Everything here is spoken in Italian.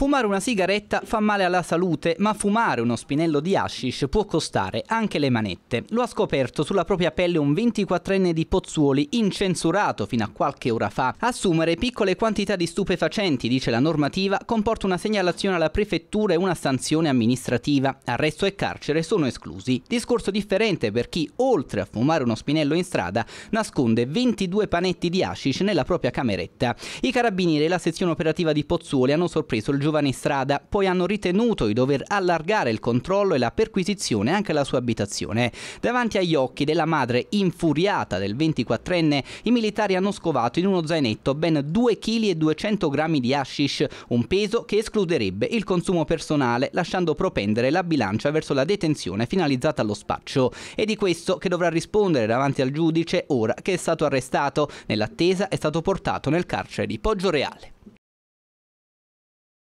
Fumare una sigaretta fa male alla salute, ma fumare uno spinello di hashish può costare anche le manette. Lo ha scoperto sulla propria pelle un 24enne di Pozzuoli, incensurato fino a qualche ora fa. Assumere piccole quantità di stupefacenti, dice la normativa, comporta una segnalazione alla prefettura e una sanzione amministrativa. Arresto e carcere sono esclusi. Discorso differente per chi, oltre a fumare uno spinello in strada, nasconde 22 panetti di hashish nella propria cameretta. I carabinieri e la sezione operativa di Pozzuoli hanno sorpreso il giorno giovane strada, poi hanno ritenuto di dover allargare il controllo e la perquisizione anche alla sua abitazione. Davanti agli occhi della madre infuriata del 24enne, i militari hanno scovato in uno zainetto ben 2 kg e 200 grammi di hashish, un peso che escluderebbe il consumo personale, lasciando propendere la bilancia verso la detenzione finalizzata allo spaccio. È di questo che dovrà rispondere davanti al giudice ora che è stato arrestato. Nell'attesa è stato portato nel carcere di Poggio Reale.